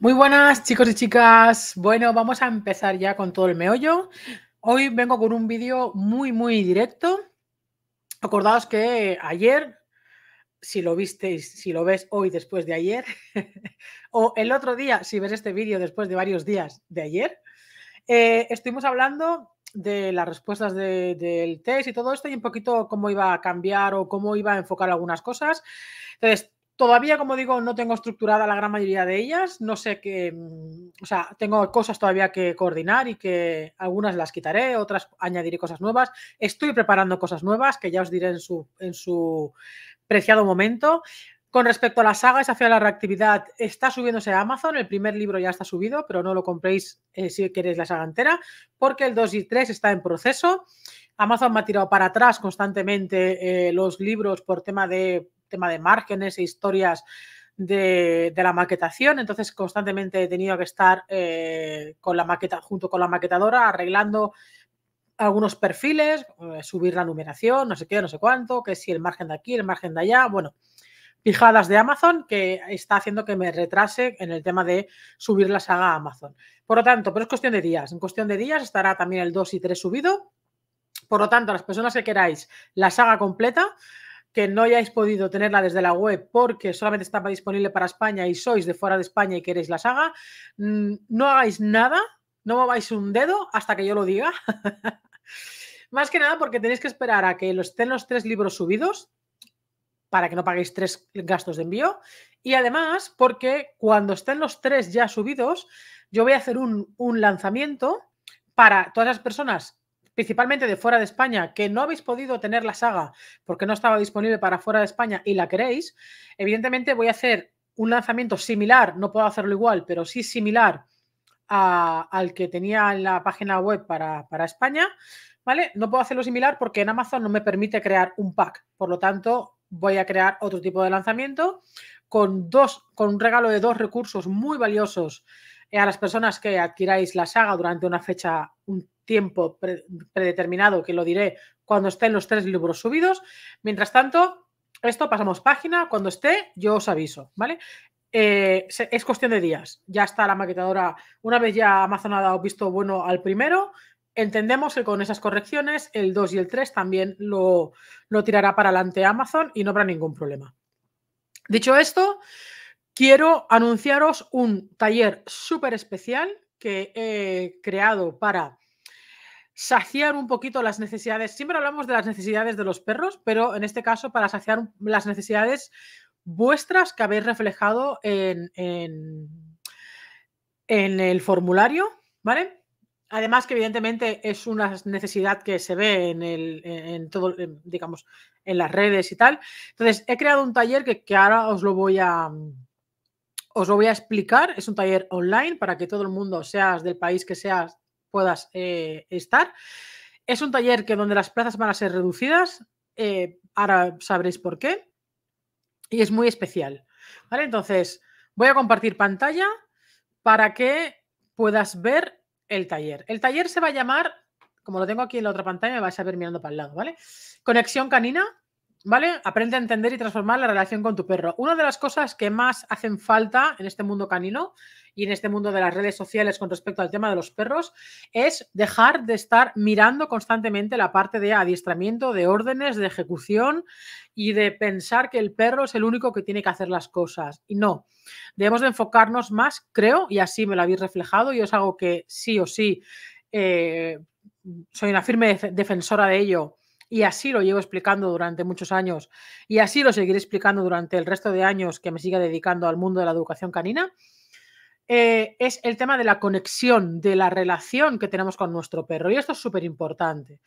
Muy buenas chicos y chicas. Bueno, vamos a empezar ya con todo el meollo. Hoy vengo con un vídeo muy, muy directo. Acordaos que ayer, si lo visteis, si lo ves hoy después de ayer, o el otro día, si ves este vídeo después de varios días de ayer, eh, estuvimos hablando de las respuestas del test y todo esto y un poquito cómo iba a cambiar o cómo iba a enfocar algunas cosas. Entonces, Todavía, como digo, no tengo estructurada la gran mayoría de ellas. No sé qué, mm, o sea, tengo cosas todavía que coordinar y que algunas las quitaré, otras añadiré cosas nuevas. Estoy preparando cosas nuevas que ya os diré en su, en su preciado momento. Con respecto a la saga esa a la Reactividad, está subiéndose a Amazon. El primer libro ya está subido, pero no lo compréis eh, si queréis la saga entera, porque el 2 y 3 está en proceso. Amazon me ha tirado para atrás constantemente eh, los libros por tema de tema de márgenes e historias de, la maquetación, entonces constantemente he tenido que estar eh, con la maqueta, junto con la maquetadora arreglando algunos perfiles, eh, subir la numeración, no sé qué, no sé cuánto, que si el margen de aquí, el margen de allá, bueno, pijadas de Amazon que está haciendo que me retrase en el tema de subir la saga a Amazon. Por lo tanto, pero es cuestión de días, en cuestión de días estará también el 2 y 3 subido. Por lo tanto, las personas que queráis la saga completa, que no hayáis podido tenerla desde la web porque solamente estaba disponible para España y sois de fuera de España y queréis la saga, mm, no hagáis nada, no mováis un dedo hasta que yo lo diga. Más que nada porque tenéis que esperar a que estén los tres libros subidos para que no paguéis tres gastos de envío. Y además porque cuando estén los tres ya subidos, yo voy a hacer un, un lanzamiento para todas las personas principalmente de fuera de España, que no habéis podido tener la saga porque no estaba disponible para fuera de España y la queréis, evidentemente voy a hacer un lanzamiento similar, no puedo hacerlo igual, pero sí similar al que tenía en la página web para, España, ¿vale? No puedo hacerlo similar porque en Amazon no me permite crear un pack, por lo tanto voy a crear otro tipo de lanzamiento con dos, con un regalo de dos recursos muy valiosos eh, a las personas que adquiráis la saga durante una fecha, un tiempo predeterminado, que lo diré cuando estén los tres libros subidos. Mientras tanto, esto pasamos página, cuando esté yo os aviso, ¿vale? Eh, es cuestión de días, ya está la maquetadora, una vez ya Amazon ha dado visto bueno al primero, entendemos que con esas correcciones el 2 y el 3 también lo, lo tirará para adelante Amazon y no habrá ningún problema. Dicho esto, Quiero anunciaros un taller súper especial que he creado para saciar un poquito las necesidades. Siempre hablamos de las necesidades de los perros, pero en este caso para saciar las necesidades vuestras que habéis reflejado en, el formulario, ¿vale? Además que evidentemente es una necesidad que se ve en, todo, digamos, en las redes y tal. Entonces, he creado un taller que ahora os lo voy a, os lo voy a explicar. Es un taller online para que todo el mundo, seas del país que seas, puedas eh, estar. Es un taller que donde las plazas van a ser reducidas. Eh, ahora sabréis por qué. Y es muy especial. ¿Vale? Entonces, voy a compartir pantalla para que puedas ver el taller. El taller se va a llamar, como lo tengo aquí en la otra pantalla, me vais a ver mirando para el lado, ¿vale? Conexión canina ¿Vale? Aprende a entender y transformar la relación con tu perro. Una de las cosas que más hacen falta en este mundo canino y en este mundo de las redes sociales con respecto al tema de los perros es dejar de estar mirando constantemente la parte de adiestramiento, de órdenes, de ejecución y de pensar que el perro es el único que tiene que hacer las cosas. Y no, debemos de enfocarnos más, creo, y así me lo habéis reflejado y es algo que sí o sí eh, soy una firme defensora de ello y así lo llevo explicando durante muchos años y así lo seguiré explicando durante el resto de años que me siga dedicando al mundo de la educación canina, eh, es el tema de la conexión, de la relación que tenemos con nuestro perro. Y esto es súper importante.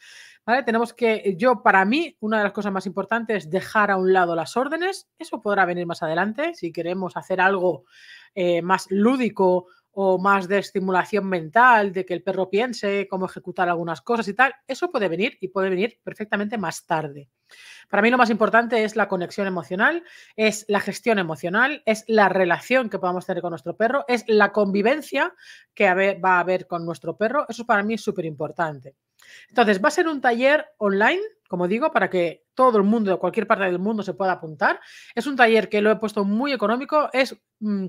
Tenemos que, yo para mí, una de las cosas más importantes es dejar a un lado las órdenes. Eso podrá venir más adelante si queremos hacer algo eh, más lúdico o más de estimulación mental, de que el perro piense cómo ejecutar algunas cosas y tal, eso puede venir y puede venir perfectamente más tarde. Para mí lo más importante es la conexión emocional, es la gestión emocional, es la relación que podamos tener con nuestro perro, es la convivencia que va a haber con nuestro perro. Eso para mí es súper importante. Entonces, va a ser un taller online, como digo, para que todo el mundo, de cualquier parte del mundo, se pueda apuntar. Es un taller que lo he puesto muy económico, es... Mm,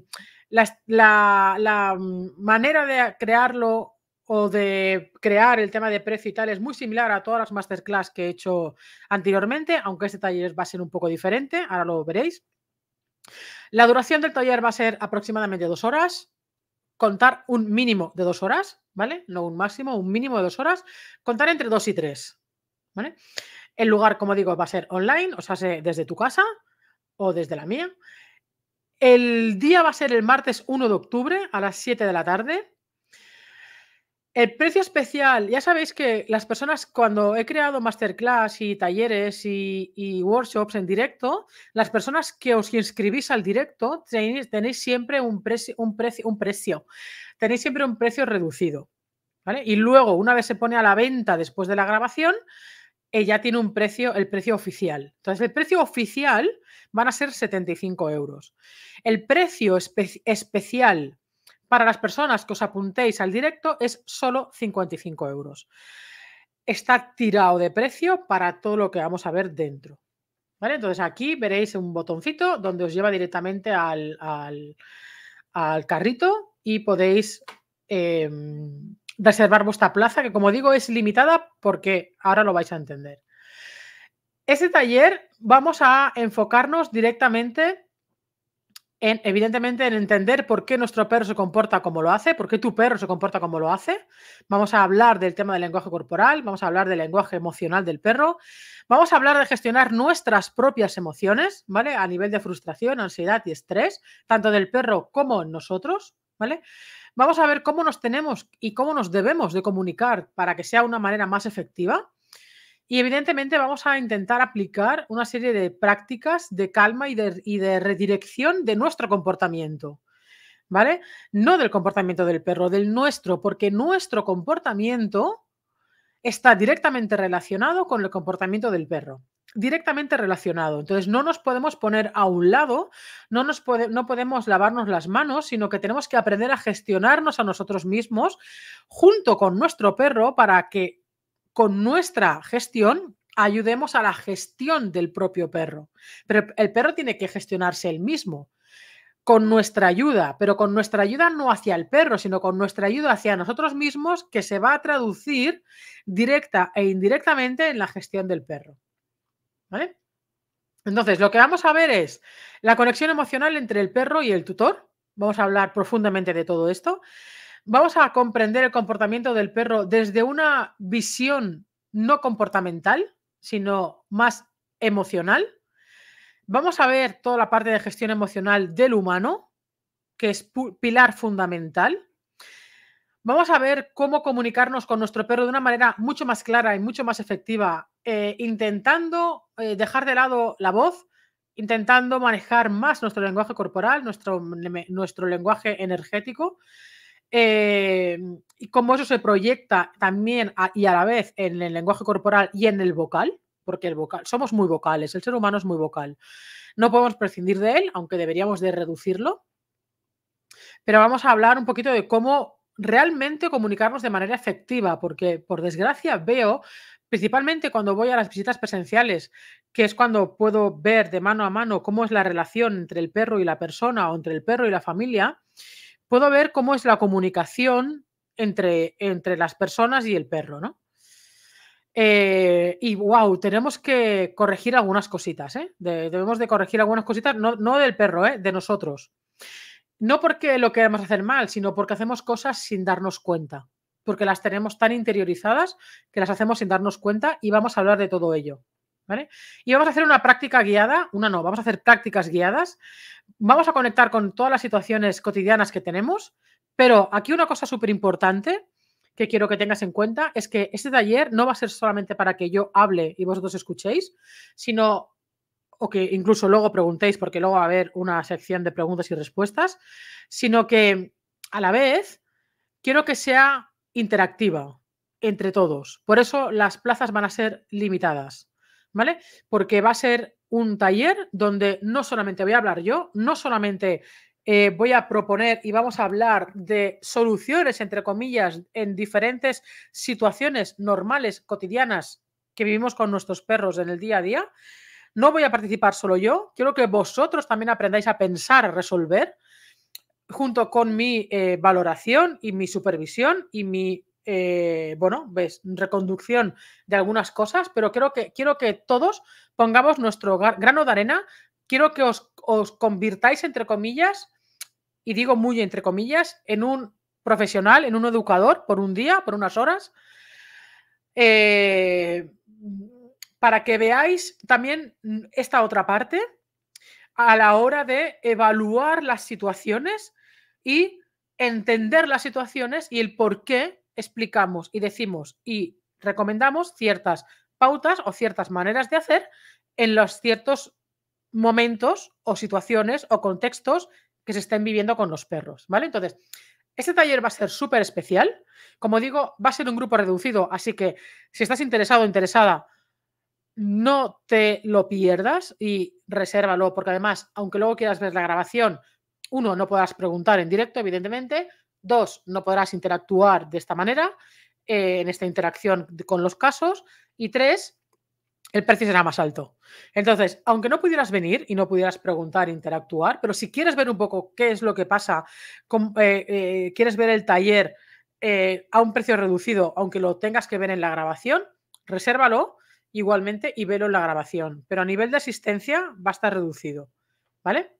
la, mm, manera de crearlo o de crear el tema de precio y tal es muy similar a todas las masterclass que he hecho anteriormente, aunque este taller va a ser un poco diferente, ahora lo veréis. La duración del taller va a ser aproximadamente dos horas, contar un mínimo de dos horas, ¿vale? No un máximo, un mínimo de dos horas, contar entre dos y tres, ¿vale? El lugar, como digo, va a ser online, o sea, desde tu casa o desde la mía. El día va a ser el martes 1 de octubre a las 7 de la tarde. El precio especial, ya sabéis que las personas cuando he creado masterclass y talleres y, workshops en directo, las personas que os inscribís al directo tenéis, siempre un, precio, un, precio, un precio, tenéis siempre un precio reducido. ¿vale? Y luego, una vez se pone a la venta después de la grabación, ella ya tiene un precio, el precio oficial. Entonces, el precio oficial van a ser 75 euros. El precio especial para las personas que os apuntéis al directo es solo 55 euros. Está tirado de precio para todo lo que vamos a ver dentro. Entonces aquí veréis un botoncito donde os lleva directamente al, carrito y podéis em, reservar vuestra plaza, que como digo es limitada porque ahora lo vais a entender. Ese taller vamos a enfocarnos directamente en, evidentemente, en entender por qué nuestro perro se comporta como lo hace, por qué tu perro se comporta como lo hace. Vamos a hablar del tema del lenguaje corporal, vamos a hablar del lenguaje emocional del perro, vamos a hablar de gestionar nuestras propias emociones, ¿vale? A nivel de frustración, ansiedad y estrés, tanto del perro como en nosotros, ¿vale? Vamos a ver cómo nos tenemos y cómo nos debemos de comunicar para que sea una manera más efectiva. Y evidentemente vamos a intentar aplicar una serie de prácticas de calma y de, y de redirección de nuestro comportamiento. ¿Vale? No del comportamiento del perro, del nuestro, porque nuestro comportamiento está directamente relacionado con el comportamiento del perro directamente relacionado. Entonces, no nos podemos poner a un lado, no, nos no podemos lavarnos las manos, sino que tenemos que aprender a gestionarnos a nosotros mismos junto con nuestro perro para que con nuestra gestión ayudemos a la gestión del propio perro. Pero el perro tiene que gestionarse él mismo con nuestra ayuda, pero con nuestra ayuda no hacia el perro, sino con nuestra ayuda hacia nosotros mismos, que se va a traducir directa e indirectamente en la gestión del perro. Entonces, lo que vamos a ver es la conexión emocional entre el perro y el tutor. Vamos a hablar profundamente de todo esto. Vamos a comprender el comportamiento del perro desde una visión no comportamental, sino más emocional. Vamos a ver toda la parte de gestión emocional del humano, que es pilar fundamental. Vamos a ver cómo comunicarnos con nuestro perro de una manera mucho más clara y mucho más efectiva, eh, intentando eh, dejar de lado la voz, intentando manejar más nuestro lenguaje corporal, nuestro, nuestro lenguaje energético eh, y cómo eso se proyecta también y a la vez en el lenguaje corporal y en el vocal, porque el vocal, somos muy vocales, el ser humano es muy vocal. No podemos prescindir de él, aunque deberíamos de reducirlo. Pero vamos a hablar un poquito de cómo realmente comunicarnos de manera efectiva, porque por desgracia veo, principalmente cuando voy a las visitas presenciales, que es cuando puedo ver de mano a mano cómo es la relación entre el perro y la persona o entre el perro y la familia, puedo ver cómo es la comunicación entre, entre las personas y el perro, ¿no? Eh, y wow, tenemos que corregir algunas cositas, ¿eh? debemos de corregir algunas cositas, no, del perro, ¿eh? de nosotros. No porque lo queremos hacer mal, sino porque hacemos cosas sin darnos cuenta, porque las tenemos tan interiorizadas que las hacemos sin darnos cuenta y vamos a hablar de todo ello. Y vamos a hacer una práctica guiada, una no, vamos a hacer prácticas guiadas, vamos a conectar con todas las situaciones cotidianas que tenemos, pero aquí una cosa súper importante que quiero que tengas en cuenta es que este taller no va a ser solamente para que yo hable y vosotros escuchéis, sino o que incluso luego preguntéis, porque luego va a haber una sección de preguntas y respuestas, sino que a la vez quiero que sea interactiva entre todos. Por eso las plazas van a ser limitadas. ¿vale? Porque va a ser un taller donde no solamente voy a hablar yo, no solamente eh, voy a proponer y vamos a hablar de soluciones, entre comillas, en diferentes situaciones normales, cotidianas que vivimos con nuestros perros en el día a día. No voy a participar solo yo, quiero que vosotros también aprendáis a pensar, a resolver, junto con mi eh, valoración y mi supervisión y mi eh, bueno, ves, reconducción de algunas cosas, pero creo que, quiero que todos pongamos nuestro grano de arena, quiero que os, convirtáis, entre comillas, y digo muy entre comillas, en un profesional, en un educador, por un día, por unas horas, eh, para que veáis también esta otra parte a la hora de evaluar las situaciones y entender las situaciones y el por qué explicamos y decimos y recomendamos ciertas pautas o ciertas maneras de hacer en los ciertos momentos o situaciones o contextos que se estén viviendo con los perros, ¿vale? Entonces, este taller va a ser súper especial. Como digo, va a ser un grupo reducido, así que si estás interesado o interesada, no te lo pierdas y resérvalo, porque además, aunque luego quieras ver la grabación, uno, no podrás preguntar en directo, evidentemente, Dos, no podrás interactuar de esta manera, eh, en esta interacción con los casos. Y tres, el precio será más alto. Entonces, aunque no pudieras venir y no pudieras preguntar, e interactuar, pero si quieres ver un poco qué es lo que pasa, eh, eh, quieres ver el taller a un precio reducido, aunque lo tengas que ver en la grabación, resérvalo igualmente y velo en la grabación. Pero a nivel de asistencia va a estar reducido. ¿Vale?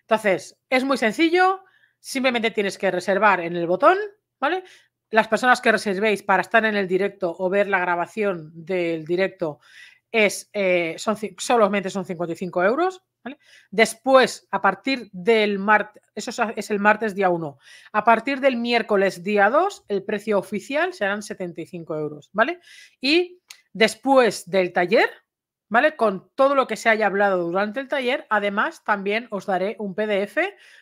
Entonces, es muy sencillo. Simplemente tienes que reservar en el botón, ¿vale? Las personas que reservéis para estar en el directo o ver la grabación del directo es, eh, son, solamente son 55 euros. ¿vale? Después, a partir del martes, eso es el martes día 1, a partir del miércoles día 2, el precio oficial serán 75 euros, ¿vale? Y después del taller, ¿vale? Con todo lo que se haya hablado durante el taller, además también os daré un PDF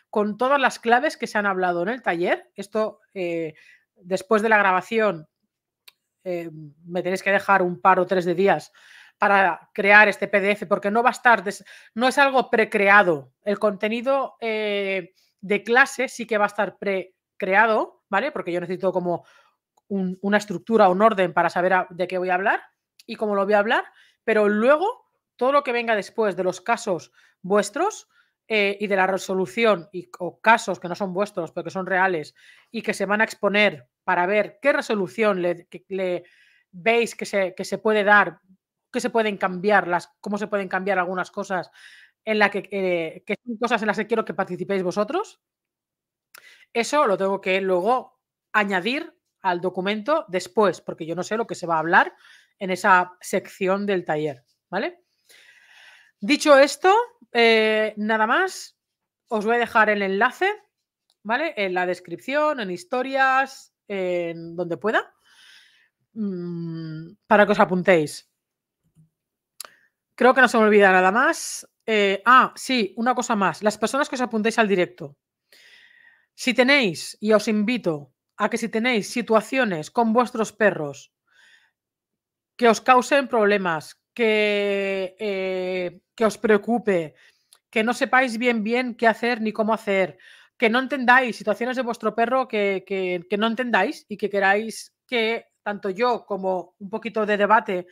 con todas las claves que se han hablado en el taller. Esto, eh, después de la grabación, eh, me tenéis que dejar un par o tres de días para crear este PDF, porque no va a estar, no es algo precreado. El contenido eh, de clase sí que va a estar precreado, ¿vale? Porque yo necesito como una estructura, un orden para saber de qué voy a hablar y cómo lo voy a hablar, pero luego todo lo que venga después de los casos vuestros eh, y de la resolución y, o casos que no son vuestros, pero que son reales y que se van a exponer para ver qué resolución le, veis que se, puede dar, qué se pueden cambiar, las, cómo se pueden cambiar algunas cosas en la que, eh, cosas en las que quiero que participéis vosotros. Eso lo tengo que luego añadir al documento después, porque yo no sé lo que se va a hablar en esa sección del taller, ¿vale? Dicho esto, eh, nada más, os voy a dejar el enlace, ¿vale? En la descripción, en historias, en donde pueda, mm, para que os apuntéis. Creo que no se me olvida nada más. Eh, ah, sí, una cosa más. Las personas que os apuntéis al directo. Si tenéis, y os invito a que si tenéis situaciones con vuestros perros que os causen problemas, que, eh, que os preocupe, que no sepáis bien bien qué hacer ni cómo hacer, que no entendáis situaciones de vuestro perro que, no entendáis y que queráis que tanto yo como un poquito de debate,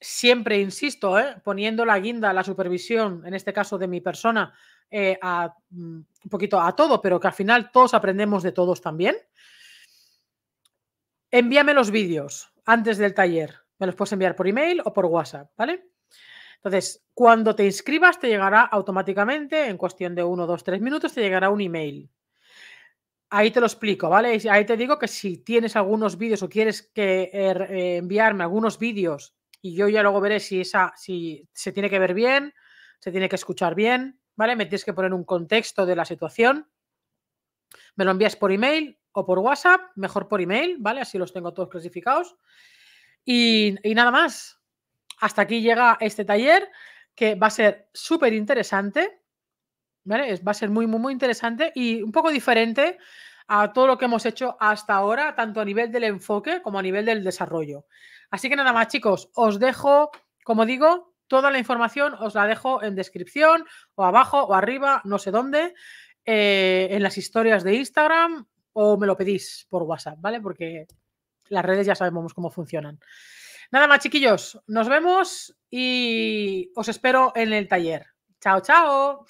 siempre insisto, ¿eh? poniendo la guinda, la supervisión, en este caso de mi persona, eh, a, mm, un poquito a todo, pero que al final todos aprendemos de todos también. Envíame los vídeos antes del taller. Me los puedes enviar por email o por WhatsApp, ¿vale? Entonces, cuando te inscribas, te llegará automáticamente, en cuestión de uno, dos, tres minutos, te llegará un email. Ahí te lo explico, ¿vale? Ahí te digo que si tienes algunos vídeos o quieres que eh, eh, enviarme algunos vídeos y yo ya luego veré si esa, si se tiene que ver bien, se tiene que escuchar bien, ¿vale? Me tienes que poner un contexto de la situación. Me lo envías por email o por WhatsApp, mejor por email, ¿vale? Así los tengo todos clasificados. Y, nada más. Hasta aquí llega este taller que va a ser súper interesante. ¿vale? Va a ser muy, muy, muy interesante y un poco diferente a todo lo que hemos hecho hasta ahora, tanto a nivel del enfoque como a nivel del desarrollo. Así que nada más, chicos, os dejo, como digo, toda la información os la dejo en descripción o abajo o arriba, no sé dónde, eh, en las historias de Instagram o me lo pedís por WhatsApp, ¿vale? Porque las redes ya sabemos cómo funcionan. Nada más, chiquillos, nos vemos y os espero en el taller. Chao, chao.